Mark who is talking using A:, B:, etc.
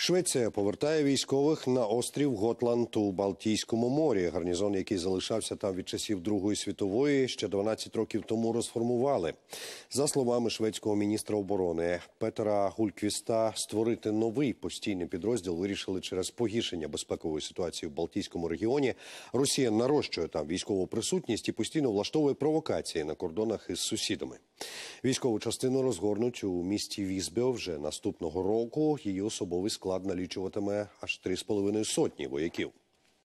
A: Швеція повертає військових на острів Готланд у Балтійському морі. Гарнізон, який залишався там від часів Другої світової, ще 12 років тому розформували. За словами шведського міністра оборони Петера Гульквіста, створити новий постійний підрозділ вирішили через погіршення безпекової ситуації в Балтійському регіоні. Росія нарощує там військову присутність і постійно влаштовує провокації на кордонах із сусідами. Військову частину розгорнуть у місті Візбео вже наступного року. Її особовий склад налічуватиме аж 3,5 сотні вояків.